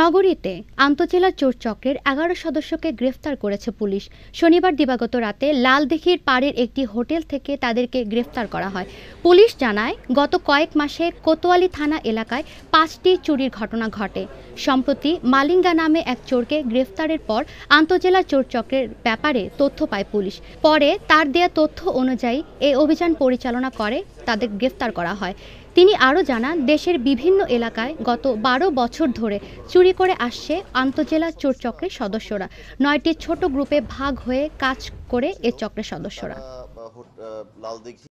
নগরীতে আন্তজেলা চোর চক্রের এগারো সদস্যকে গ্রেফতার করেছে পুলিশ শনিবার দিবাগত রাতে লালদিঘির পাড়ের একটি হোটেল থেকে তাদেরকে গ্রেফতার করা হয় পুলিশ জানায় গত কয়েক মাসে কোতোয়ালি থানা এলাকায় পাঁচটি চুরির ঘটনা ঘটে সম্প্রতি মালিঙ্গা নামে এক চোরকে গ্রেফতারের পর আন্তজেলা চোর চক্রের ব্যাপারে তথ্য পায় পুলিশ পরে তার দেয়া তথ্য অনুযায়ী এই অভিযান পরিচালনা করে তাদের গ্রেফতার করা হয় তিনি আরও জানান দেশের বিভিন্ন এলাকায় গত বারো বছর ধরে চুরি করে আসছে আন্তজেলা চোর চক্রের সদস্যরা নয়টি ছোট গ্রুপে ভাগ হয়ে কাজ করে এ চক্রের সদস্যরা